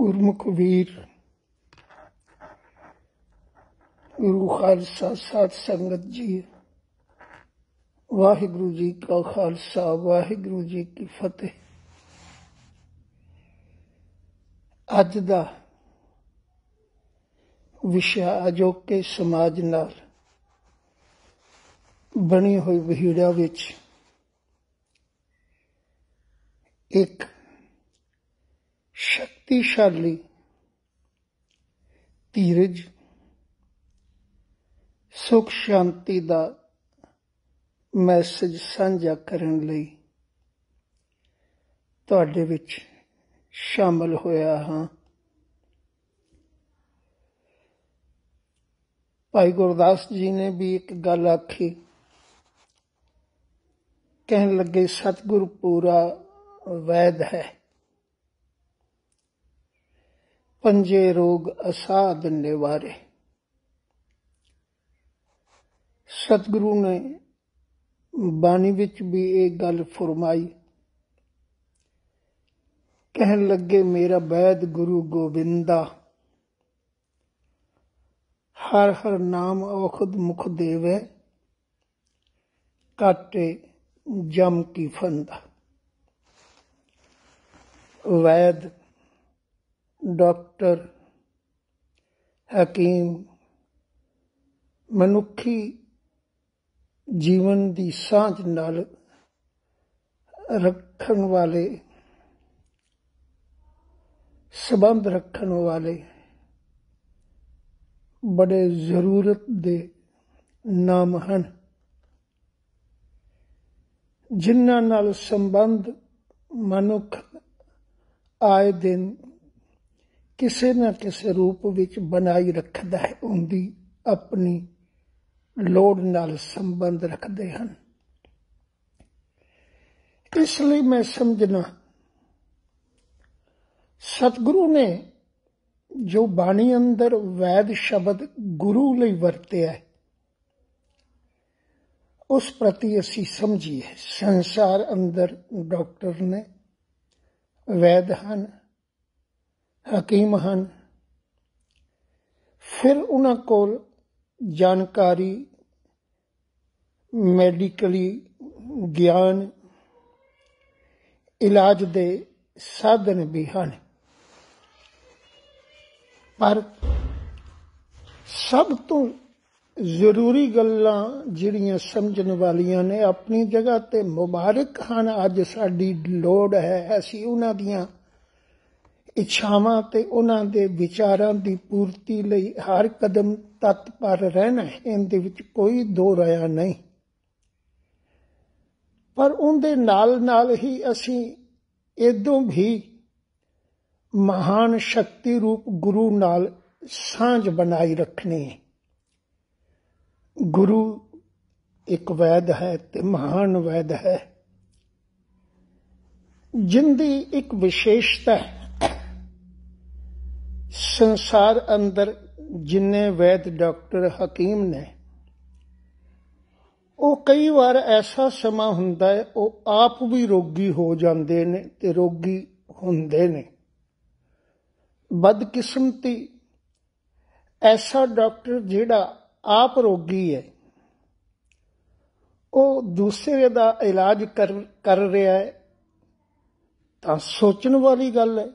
ਗੁਰਮੁਖ ਵੀਰ ਗੁਰੂ ਖਾਲਸਾ ਸਾਧ ਸੰਗਤ ਜੀ ਵਾਹਿਗੁਰੂ ਜੀ ਕਾ ਖਾਲਸਾ ਵਾਹਿਗੁਰੂ ਜੀ ਕੀ ਫਤਿਹ ਅੱਜ ਦਾ ਵਿਸ਼ਾ ਅਜੋਕੇ ਸਮਾਜ ਨਾਲ ਬਣੀ ਹੋਈ ਵਿਹੜਾ ਵਿੱਚ ਇੱਕ ਸ਼ਕਤੀਸ਼ਾਲੀ ਧੀਰਜ ਸੁਖ ਸ਼ਾਂਤੀ ਦਾ ਮੈਸੇਜ ਸਾਂਝਾ ਕਰਨ ਲਈ ਤੁਹਾਡੇ ਵਿੱਚ ਸ਼ਾਮਲ ਹੋਇਆ ਹਾਂ ਭਾਈ ਗੁਰਦਾਸ ਜੀ ਨੇ ਵੀ ਇੱਕ ਗੱਲ ਆਖੀ ਕਹਿਣ ਲੱਗੇ ਸਤਿਗੁਰੂ ਪੂਰਾ ਵੈਦ ਹੈ ਪੰਜੇ ਰੋਗ ਅਸਾਧ ਨਿਵਾਰੇ ਸਤਿਗੁਰੂ ਨੇ ਬਾਣੀ ਵਿੱਚ ਵੀ ਇਹ ਗੱਲ ਫਰਮਾਈ ਕਹਿਣ ਲੱਗੇ ਮੇਰਾ ਬੈਦ ਗੁਰੂ ਗੋਬਿੰਦਾ ਹਰ ਹਰ ਨਾਮ ਔਖਦ ਮੁਖ ਦੇਵੇ ਕਾਟੇ ਜਮ ਕੀ ਫੰਦਾ ਵੈਦ ਡਾਕਟਰ ਹਕੀਮ ਮਨੁੱਖੀ ਜੀਵਨ ਦੀ ਸਾਂਝ ਨਾਲ ਰੱਖਣ ਵਾਲੇ ਸਬੰਧ ਰੱਖਣ ਵਾਲੇ ਬੜੇ ਜ਼ਰੂਰਤ ਦੇ ਨਾਮ ਹਨ ਜਿਨ੍ਹਾਂ ਨਾਲ ਸੰਬੰਧ ਮਨੁੱਖ ਆਏ ਦਿਨ ਕਿਸੇ ਨਾ ਕਿਸੇ ਰੂਪ ਵਿੱਚ ਬਣਾਈ ਰੱਖਦਾ ਹੈ ਉਹਦੀ ਆਪਣੀ ਲੋੜ ਨਾਲ ਸੰਬੰਧ ਰੱਖਦੇ ਹਨ ਇਸ ਲਈ ਮੈਂ ਸਮਝਣਾ ਸਤਿਗੁਰੂ ਨੇ ਜੋ ਬਾਣੀ ਅੰਦਰ ਵੈਦ ਸ਼ਬਦ ਗੁਰੂ ਲਈ ਵਰਤਿਆ ਹੈ ਉਸ ਪ੍ਰਤੀ ਅਸੀਂ ਸਮਝੀਏ ਸੰਸਾਰ ਅੰਦਰ ਡਾਕਟਰ ਨੇ ਵੈਦ ਹਨ ਹਕੀਮ ਹਨ ਫਿਰ ਉਹਨਾਂ ਕੋਲ ਜਾਣਕਾਰੀ ਮੈਡੀਕਲੀ ਗਿਆਨ ਇਲਾਜ ਦੇ ਸਾਧਨ ਵੀ ਹਨ ਪਰ ਸਭ ਤੋਂ ਜ਼ਰੂਰੀ ਗੱਲਾਂ ਜਿਹੜੀਆਂ ਸਮਝਣ ਵਾਲੀਆਂ ਨੇ ਆਪਣੀ ਜਗ੍ਹਾ ਤੇ ਮੁਬਾਰਕ ਹਨ ਅੱਜ ਸਾਡੀ ਲੋੜ ਹੈ ਅਸੀਂ ਉਹਨਾਂ ਦੀਆਂ ਇੱਛਾਵਾਂ ਤੇ ਉਹਨਾਂ ਦੇ ਵਿਚਾਰਾਂ ਦੀ ਪੂਰਤੀ ਲਈ ਹਰ ਕਦਮ ਤਤਪਰ ਰਹਿਣਾ ਹੈ ਇਹਦੇ ਵਿੱਚ ਕੋਈ ਦੋ ਰਾਇਆ ਨਹੀਂ ਪਰ ਉਹਦੇ ਨਾਲ ਨਾਲ ਹੀ ਅਸੀਂ ਇਦੋਂ ਵੀ ਮਹਾਨ ਸ਼ਕਤੀ ਰੂਪ ਗੁਰੂ ਨਾਲ ਸਾਂਝ ਬਣਾਈ ਰੱਖਣੀ ਹੈ ਗੁਰੂ ਇੱਕ ਵੈਦ ਹੈ ਤੇ ਮਹਾਨ ਵੈਦ ਹੈ ਜਿੰਦੀ ਇੱਕ ਵਿਸ਼ੇਸ਼ਤਾ ਹੈ ਸੰਸਾਰ ਅੰਦਰ ਜਿੰਨੇ ਵੈਦ ਡਾਕਟਰ ਹਕੀਮ ਨੇ ਉਹ ਕਈ ਵਾਰ ਐਸਾ ਸਮਾਂ ਹੁੰਦਾ ਹੈ ਉਹ ਆਪ ਵੀ ਰੋਗੀ ਹੋ ਜਾਂਦੇ ਨੇ ਤੇ ਰੋਗੀ ਹੁੰਦੇ ਨੇ ਬਦਕਿਸਮਤੀ ਐਸਾ ਡਾਕਟਰ ਜਿਹੜਾ ਆਪ ਰੋਗੀ ਹੈ ਉਹ ਦੂਸਰੇ ਦਾ ਇਲਾਜ ਕਰ ਰਿਹਾ ਹੈ ਤਾਂ ਸੋਚਣ ਵਾਲੀ ਗੱਲ ਹੈ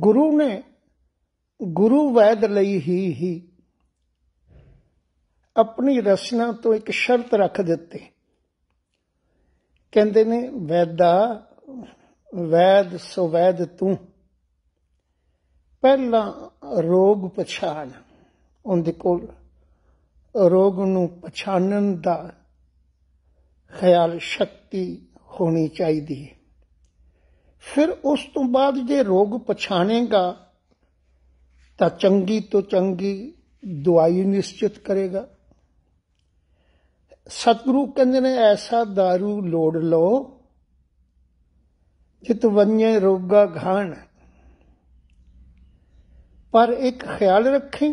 ਗੁਰੂ ਨੇ ਗੁਰੂ ਵੈਦ ਲਈ ਹੀ ਹੀ ਆਪਣੀ ਰਸਨਾ ਤੋਂ ਇੱਕ ਸ਼ਰਤ ਰੱਖ ਦਿੱਤੀ ਕਹਿੰਦੇ ਨੇ ਵੈਦਾ ਵੈਦ ਸੋ ਵੈਦ ਤੂੰ ਪਹਿਲਾ ਰੋਗ ਪਛਾਣ ਉਹਦੇ ਕੋਲ ਰੋਗ ਨੂੰ ਪਛਾਣਨ ਦਾ ਖਿਆਲ ਸ਼ਕਤੀ ਹੋਣੀ ਚਾਹੀਦੀ ਹੈ ਫਿਰ ਉਸ ਤੋਂ ਬਾਅਦ ਜੇ ਰੋਗ ਪਛਾਣੇਗਾ ਤਾਂ ਚੰਗੀ ਤੋਂ ਚੰਗੀ ਦਵਾਈ ਨਿਸ਼ਚਿਤ ਕਰੇਗਾ ਸਤਿਗੁਰੂ ਕਹਿੰਦੇ ਨੇ ਐਸਾ दारू ਲੋੜ ਲਓ ਜਿਤ ਵੰਨੇ ਰੋਗਾ ਘਾਣ ਪਰ ਇੱਕ ਖਿਆਲ ਰੱਖੀ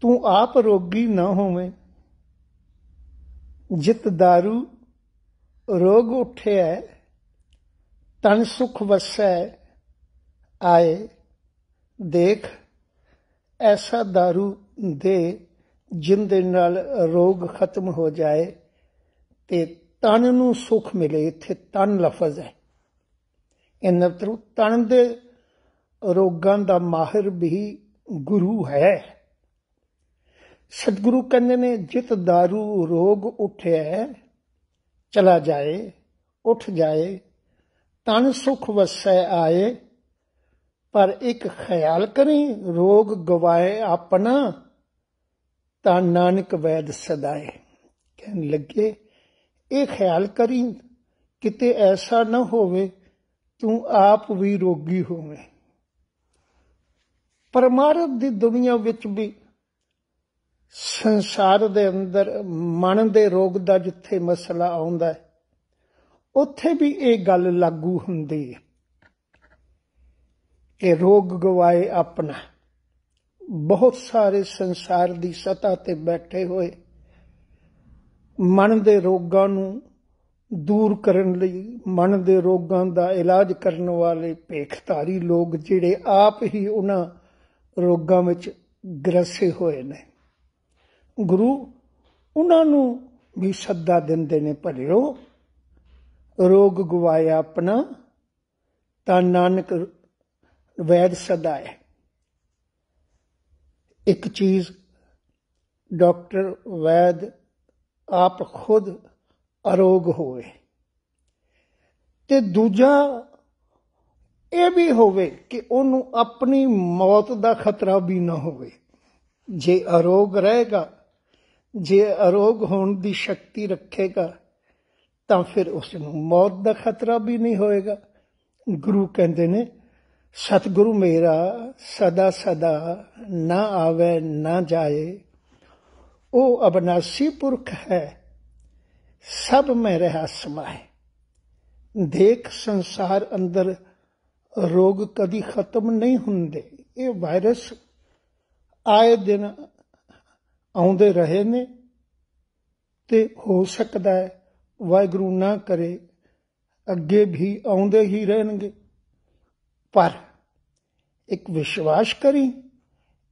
ਤੂੰ ਆਪ ਰੋਗੀ ਨਾ ਹੋਵੇਂ ਜਿਤ दारू ਰੋਗ ਉਠਿਆ ਤਨ ਸੁਖ ਵਸੈ ਆਏ ਦੇਖ ਐਸਾ दारू ਦੇ ਜਿੰਦੇ ਨਾਲ ਰੋਗ ਖਤਮ ਹੋ ਜਾਏ ਤੇ ਤਨ ਨੂੰ ਸੁਖ ਮਿਲੇ ਇੱਥੇ ਤਨ ਲਫ਼ਜ਼ ਹੈ ਇਹਨਾਂ ਤਰ੍ਹਾਂ ਤਨ ਦੇ ਰੋਗਾਂ ਦਾ ਮਾਹਿਰ ਵੀ ਗੁਰੂ ਹੈ ਸਤਿਗੁਰੂ ਕਹਿੰਦੇ ਨੇ ਜਿਤ दारू ਰੋਗ ਉਠਿਆ ਚਲਾ ਜਾਏ ਉੱਠ ਜਾਏ ਤਨ ਸੁਖ ਵਸੈ ਆਏ ਪਰ ਇੱਕ ਖਿਆਲ ਕਰੀ ਰੋਗ ਗਵਾਏ ਆਪਣਾ ਤਾਂ ਨਾਨਕ ਵੈਦ ਸਦਾਏ ਕਹਿਣ ਲੱਗੇ ਇਹ ਖਿਆਲ ਕਰੀ ਕਿਤੇ ਐਸਾ ਨਾ ਹੋਵੇ ਤੂੰ ਆਪ ਵੀ ਰੋਗੀ ਹੋਵੇਂ ਪਰਮਾਰਥ ਦੀ ਦੁਨੀਆ ਵਿੱਚ ਵੀ ਸੰਸਾਰ ਦੇ ਅੰਦਰ ਮਨ ਦੇ ਰੋਗ ਦਾ ਜਿੱਥੇ ਮਸਲਾ ਆਉਂਦਾ ਹੈ ਉੱਥੇ ਵੀ ਇਹ ਗੱਲ ਲਾਗੂ ਹੁੰਦੀ ਹੈ ਕਿ ਰੋਗ ਗਵਾਏ ਆਪਣਾ ਬਹੁਤ ਸਾਰੇ ਸੰਸਾਰ ਦੀ ਸਤਾ ਤੇ ਬੈਠੇ ਹੋਏ ਮਨ ਦੇ ਰੋਗਾਂ ਨੂੰ ਦੂਰ ਕਰਨ ਲਈ ਮਨ ਦੇ ਰੋਗਾਂ ਦਾ ਇਲਾਜ ਕਰਨ ਵਾਲੇ ਪੇਖਤਾਰੀ ਲੋਕ ਜਿਹੜੇ ਆਪ ਹੀ ਉਹਨਾਂ ਰੋਗਾਂ ਵਿੱਚ ਗ੍ਰਸੇ ਹੋਏ ਨੇ ਗੁਰੂ ਉਹਨਾਂ ਨੂੰ ਵੀ ਸੱਦਾ ਦਿੰਦੇ ਨੇ ਭਲਿਓ ਰੋਗ ਗਵਾਇਆ ਆਪਣਾ ਤਾਂ ਨਾਨਕ ਵੈਦ ਸਦਾ ਹੈ ਇੱਕ ਚੀਜ਼ ਡਾਕਟਰ ਵੈਦ ਆਪ ਖੁਦ ਅਰੋਗ ਹੋਵੇ ਤੇ ਦੂਜਾ ਇਹ ਵੀ ਹੋਵੇ ਕਿ ਉਹਨੂੰ ਆਪਣੀ ਮੌਤ ਦਾ ਖਤਰਾ ਵੀ ਨਾ ਹੋਵੇ ਜੇ ਅਰੋਗ ਰਹੇਗਾ ਜੇ ਅਰੋਗ ਹੋਣ ਦੀ ਸ਼ਕਤੀ ਰੱਖੇਗਾ ਤਾਂ ਫਿਰ ਉਸ ਨੂੰ ਮੌਤ ਦਾ ਖਤਰਾ ਵੀ ਨਹੀਂ ਹੋਏਗਾ ਗੁਰੂ ਕਹਿੰਦੇ ਨੇ ਸਤਿਗੁਰੂ ਮੇਰਾ ਸਦਾ ਸਦਾ ਨਾ ਆਵੇ ਨਾ ਜਾਏ ਉਹ ਅਬਨਾਸੀ ਪੁਰਖ ਹੈ ਸਭ ਮੈਂ ਰਹਾ ਸਮਾਏ ਦੇਖ ਸੰਸਾਰ ਅੰਦਰ ਰੋਗ ਕਦੀ ਖਤਮ ਨਹੀਂ ਹੁੰਦੇ ਇਹ ਵਾਇਰਸ ਆਏ ਦਿਨ ਆਉਂਦੇ ਰਹੇ ਨੇ ਤੇ ਹੋ ਸਕਦਾ ਹੈ ਵਾਹਿਗੁਰੂ ਨਾ ਕਰੇ ਅੱਗੇ ਵੀ ਆਉਂਦੇ ਹੀ ਰਹਿਣਗੇ ਪਰ ਇੱਕ ਵਿਸ਼ਵਾਸ ਕਰੀ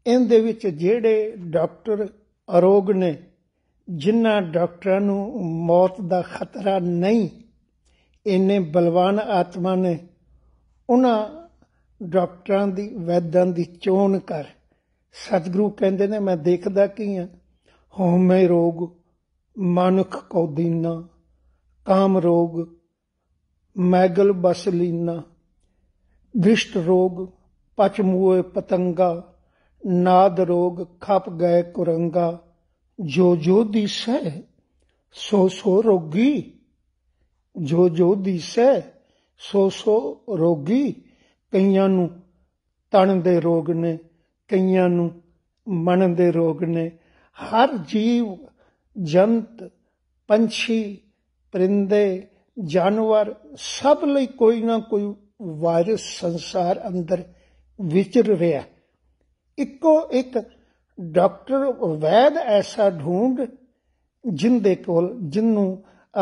ਇਹਦੇ ਵਿੱਚ ਜਿਹੜੇ ਡਾਕਟਰ ਅਰੋਗ ਨੇ ਜਿਨ੍ਹਾਂ ਡਾਕਟਰਾਂ ਨੂੰ ਮੌਤ ਦਾ ਖਤਰਾ ਨਹੀਂ ਇੰਨੇ ਬਲਵਾਨ ਆਤਮਾ ਨੇ ਉਹਨਾਂ ਡਾਕਟਰਾਂ ਦੀ ਵੈਦਾਂ ਦੀ ਚੋਣ ਕਰ ਸਤਿਗੁਰੂ ਕਹਿੰਦੇ ਨੇ ਮੈਂ ਦੇਖਦਾ ਕੀ ਹਾਂ ਹਉਮੈ ਰੋਗ ਮਨੁੱਖ ਕੋ ਦੀਨਾ ਕਾਮ ਰੋਗ ਮੈਗਲ ਬਸਲੀਨਾ ਵਿਸ਼ਟ ਰੋਗ ਪਚਮੂਏ ਪਤੰਗਾ ਨਾਦ ਰੋਗ ਖਪ ਗਏ ਕੁਰੰਗਾ ਜੋ ਜੋ ਦਿਸੈ ਸੋ ਸੋ ਰੋਗੀ ਜੋ ਜੋ ਦਿਸੈ ਸੋ ਸੋ ਰੋਗੀ ਕਈਆਂ ਨੂੰ ਤਣ ਦੇ ਰੋਗ ਨੇ ਕਈਆਂ ਨੂੰ ਮਨ ਦੇ ਰੋਗ ਨੇ ਹਰ ਜੀਵ ਜੰਤ ਪੰਛੀ ਪਰਿੰਦੇ ਜਾਨਵਰ ਸਭ ਲਈ ਕੋਈ ਨਾ ਕੋਈ ਵਾਇਰਸ ਸੰਸਾਰ ਅੰਦਰ ਵਿਚਰ ਰਿਹਾ ਇੱਕੋ ਇੱਕ ਡਾਕਟਰ ਵੈਦ ਐਸਾ ਢੂੰਡ ਜਿੰਦੇ ਕੋਲ ਜਿੰਨੂੰ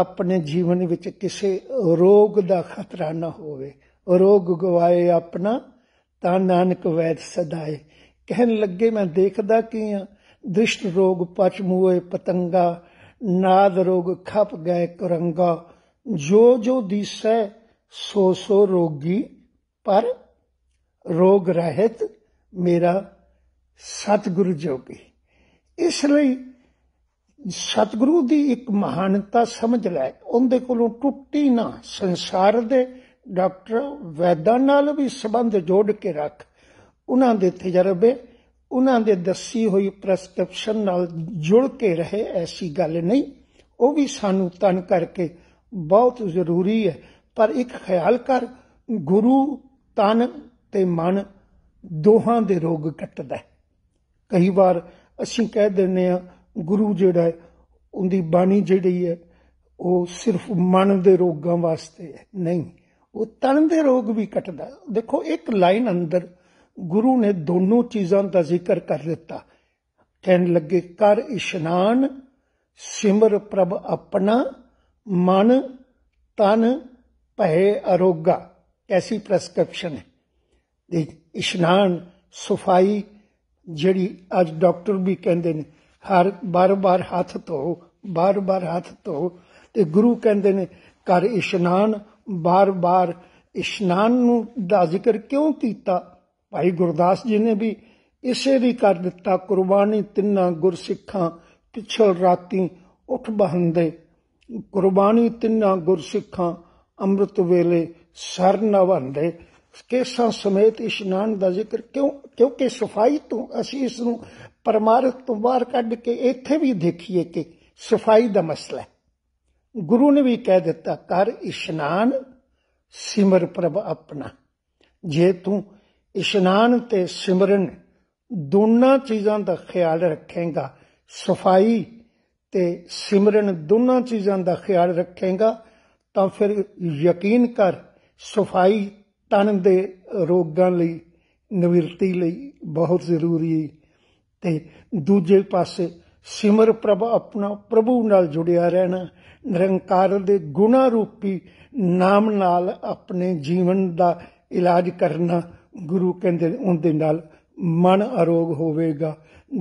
ਆਪਣੇ ਜੀਵਨ ਵਿੱਚ ਕਿਸੇ ਰੋਗ ਦਾ ਖਤਰਾ ਨਾ ਹੋਵੇ ਰੋਗ ਗਵਾਏ ਆਪਣਾ ਤਾਂ ਨਾਨਕ ਵੈਦ ਸਦਾਏ ਕਹਿਣ ਲੱਗੇ ਮੈਂ ਦੇਖਦਾ ਕੀ ਆ ਦ੍ਰਿਸ਼ਟ ਰੋਗ ਪਚਮੂਏ ਪਤੰਗਾ ਨਾਦ ਰੋਗ ਖਪ ਗਏ ਕਰੰਗਾ ਜੋ ਜੋ ਦਿਸੈ ਸੋ ਸੋ ਰੋਗੀ ਪਰ ਰੋਗ ਰਹਿਤ ਮੇਰਾ ਸਤਿਗੁਰੂ ਜੋਗੀ ਇਸ ਲਈ ਸਤਿਗੁਰੂ ਦੀ ਇੱਕ ਮਹਾਨਤਾ ਸਮਝ ਲੈ ਉਹਦੇ ਕੋਲੋਂ ਟੁੱਟੀ ਨਾ ਸੰਸਾਰ ਦੇ ਡਾਕਟਰ ਵੈਦਾਂ ਨਾਲ ਵੀ ਸੰਬੰਧ ਜੋੜ ਕੇ ਰੱਖ ਉਹਨਾਂ ਦੇ ਤਜਰਬੇ ਉਹਨਾਂ ਦੇ ਦੱਸੀ ਹੋਈ ਪ੍ਰੈਸਕ੍ਰਿਪਸ਼ਨ ਨਾਲ ਜੁੜ ਕੇ ਰਹੇ ਐਸੀ ਗੱਲ ਨਹੀਂ ਉਹ ਵੀ ਸਾਨੂੰ ਤਨ ਕਰਕੇ ਬਹੁਤ ਜ਼ਰੂਰੀ ਹੈ ਪਰ ਇੱਕ ਖਿਆਲ ਕਰ ਗੁਰੂ ਤਨ ਤੇ ਮਨ ਦੋਹਾਂ ਦੇ ਰੋਗ ਕੱਟਦਾ ਕਈ ਵਾਰ ਅਸੀਂ ਕਹਿ ਦਿੰਨੇ ਆ ਗੁਰੂ ਜਿਹੜਾ ਹੈ ਉਹਦੀ ਬਾਣੀ ਜਿਹੜੀ ਹੈ ਉਹ ਸਿਰਫ ਮਨ ਦੇ ਰੋਗਾਂ ਵਾਸਤੇ ਹੈ ਨਹੀਂ ਉਹ ਤਨ ਦੇ ਰੋਗ ਵੀ ਕੱਟਦਾ ਦੇਖੋ ਇੱਕ ਲਾਈਨ ਅੰਦਰ ਗੁਰੂ ਨੇ ਦੋਨੋਂ ਚੀਜ਼ਾਂ ਦਾ ਜ਼ਿਕਰ ਕਰ ਦਿੱਤਾ ਕਹਿਣ ਲੱਗੇ ਕਰ ਇਸ਼ਨਾਨ ਸਿਮਰ ਪ੍ਰਭ ਆਪਣਾ ਮਨ ਤਨ ਭੈ ਅਰੋਗਾ ਐਸੀ ਪ੍ਰੈਸਕ੍ਰਿਪਸ਼ਨ ਹੈ ਦੇ ਇਸ਼ਨਾਨ ਸਫਾਈ ਜਿਹੜੀ ਅੱਜ ਡਾਕਟਰ ਵੀ ਕਹਿੰਦੇ ਨੇ ਹਰ ਬਾਰ-ਬਾਰ ਹੱਥ ਧੋ ਬਾਰ-ਬਾਰ ਹੱਥ ਧੋ ਤੇ ਗੁਰੂ ਕਹਿੰਦੇ ਨੇ ਕਰ ਇਸ਼ਨਾਨ ਬਾਰ-ਬਾਰ ਇਸ਼ਨਾਨ ਨੂੰ ਦਾ ਜ਼ਿਕਰ ਕਿਉਂ ਕੀਤਾ ਭਾਈ ਗੁਰਦਾਸ ਜੀ ਨੇ ਵੀ ਇਸੇ ਦੀ ਕਰ ਦਿੱਤਾ ਕੁਰਬਾਨੀ ਤਿੰਨਾਂ ਗੁਰਸਿੱਖਾਂ ਪਿਛਲ ਰਾਤੀ ਉੱਠ ਬਹੰਦੇ ਕੁਰਬਾਨੀ ਤਿੰਨਾਂ ਗੁਰਸਿੱਖਾਂ ਅੰਮ੍ਰਿਤ ਵੇਲੇ ਸਰਨ ਵੰਦੇ ਕੇਸਾਂ ਸਮੇਤ ਇਸ਼ਨਾਨ ਦਾ ਜ਼ਿਕਰ ਕਿਉਂ ਕਿਉਂਕਿ ਸਫਾਈ ਤੋਂ ਅਸੀਂ ਇਸ ਨੂੰ ਪਰਮਾਰਥ ਤੋਂ ਬਾਹਰ ਕੱਢ ਕੇ ਇੱਥੇ ਵੀ ਦੇਖੀਏ ਕਿ ਸਫਾਈ ਦਾ ਮਸਲਾ ਹੈ ਗੁਰੂ ਨੇ ਵੀ ਕਹਿ ਦਿੱਤਾ ਕਰ ਇਸ਼ਨਾਨ ਸਿਮਰ ਪ੍ਰਭ ਆਪਣਾ ਜੇ ਤੂੰ ਇਸ਼ਨਾਨ ਤੇ ਸਿਮਰਨ ਦੋਨਾਂ ਚੀਜ਼ਾਂ ਦਾ ਖਿਆਲ ਰੱਖੇਗਾ ਸਫਾਈ ਤੇ ਸਿਮਰਨ ਦੋਨਾਂ ਚੀਜ਼ਾਂ ਦਾ ਖਿਆਲ ਰੱਖੇਗਾ ਤਾਂ ਫਿਰ ਯਕੀਨ ਕਰ ਸਫਾਈ ਤਨ ਦੇ ਰੋਗਾਂ ਲਈ ਨਿਵਰਤੀ ਲਈ ਬਹੁਤ ਜ਼ਰੂਰੀ ਹੈ ਤੇ ਦੂਜੇ ਪਾਸੇ ਸਿਮਰ ਪ੍ਰਭ ਆਪਣਾ ਪ੍ਰਭੂ ਨਾਲ ਜੁੜਿਆ ਰਹਿਣਾ ਨਿਰੰਕਾਰ ਦੇ ਗੁਣਾ ਰੂਪੀ ਨਾਮ ਨਾਲ ਆਪਣੇ ਜੀਵਨ ਦਾ ਇਲਾਜ ਕਰਨਾ ਗੁਰੂ ਕਹਿੰਦੇ ਉਹਦੇ ਨਾਲ ਮਨ ਅਰੋਗ ਹੋਵੇਗਾ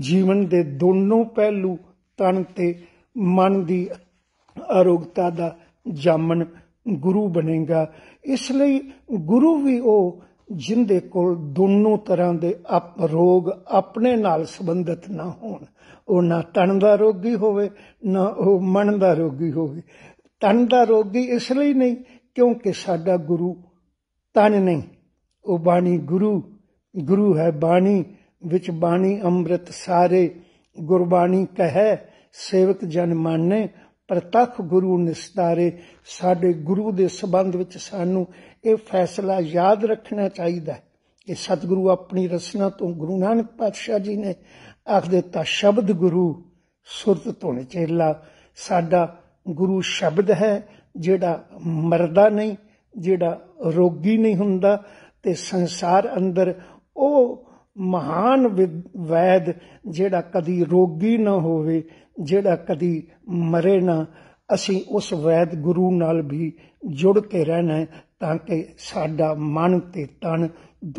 ਜੀਵਨ ਦੇ ਦੋਨੋਂ ਪਹਿਲੂ ਤਨ ਤੇ ਮਨ ਦੀ ਅਰੋਗਤਾ ਦਾ ਜਾਮਨ ਗੁਰੂ ਬਣੇਗਾ ਇਸ ਲਈ ਗੁਰੂ ਵੀ ਉਹ ਜਿੰਦੇ ਕੋਲ ਦੋਨੋਂ ਤਰ੍ਹਾਂ ਦੇ ਅਪ ਰੋਗ ਆਪਣੇ ਨਾਲ ਸੰਬੰਧਿਤ ਨਾ ਹੋਣ ਉਹ ਨਾ ਤਨ ਦਾ ਰੋਗੀ ਹੋਵੇ ਨਾ ਉਹ ਮਨ ਦਾ ਰੋਗੀ ਹੋਵੇ ਤਨ ਦਾ ਰੋਗੀ ਇਸ ਲਈ ਨਹੀਂ ਕਿਉਂਕਿ ਸਾਡਾ ਗੁਰੂ ਤਨ ਨਹੀਂ ਉਹ ਬਾਣੀ ਗੁਰੂ ਗੁਰੂ ਹੈ ਬਾਣੀ ਵਿੱਚ ਬਾਣੀ ਅੰਮ੍ਰਿਤ ਸਾਰੇ ਗੁਰਬਾਣੀ ਕਹੈ ਸੇਵਕ ਜਨ ਮੰਨੇ ਪ੍ਰਤੱਖ ਗੁਰੂ ਨਿਸਤਾਰੇ ਸਾਡੇ ਗੁਰੂ ਦੇ ਸਬੰਧ ਵਿੱਚ ਸਾਨੂੰ ਇਹ ਫੈਸਲਾ ਯਾਦ ਰੱਖਣਾ ਚਾਹੀਦਾ ਕਿ ਸਤਿਗੁਰੂ ਆਪਣੀ ਰਸਨਾ ਤੋਂ ਗੁਰੂ ਨਾਨਕ ਪਾਤਸ਼ਾਹ ਜੀ ਨੇ ਆਖ ਦਿੱਤਾ ਸ਼ਬਦ ਗੁਰੂ ਸੁਰਤ ਧੁਨ ਚੇਲਾ ਸਾਡਾ ਗੁਰੂ ਸ਼ਬਦ ਹੈ ਜਿਹੜਾ ਮਰਦਾ ਨਹੀਂ ਜਿਹੜਾ ਰੋਗੀ ਨਹੀਂ ਹੁੰਦਾ ਤੇ ਸੰਸਾਰ ਅੰਦਰ ਉਹ ਮਹਾਨ ਵੈਦ ਜਿਹੜਾ ਕਦੀ ਰੋਗੀ ਨਾ ਹੋਵੇ ਜਿਹੜਾ ਕਦੀ ਮਰੇ ਨਾ ਅਸੀਂ ਉਸ ਵੈਦ ਗੁਰੂ ਨਾਲ ਵੀ ਜੁੜ ਕੇ ਰਹਿਣਾ ਤਾਂ ਕਿ ਸਾਡਾ ਮਨ ਤੇ ਤਨ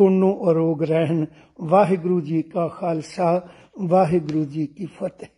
ਦੋਨੋਂ ਅਰੋਗ ਰਹਿਣ ਵਾਹਿਗੁਰੂ ਜੀ ਕਾ ਖਾਲਸਾ ਵਾਹਿਗੁਰੂ ਜੀ ਕੀ ਫਤਿਹ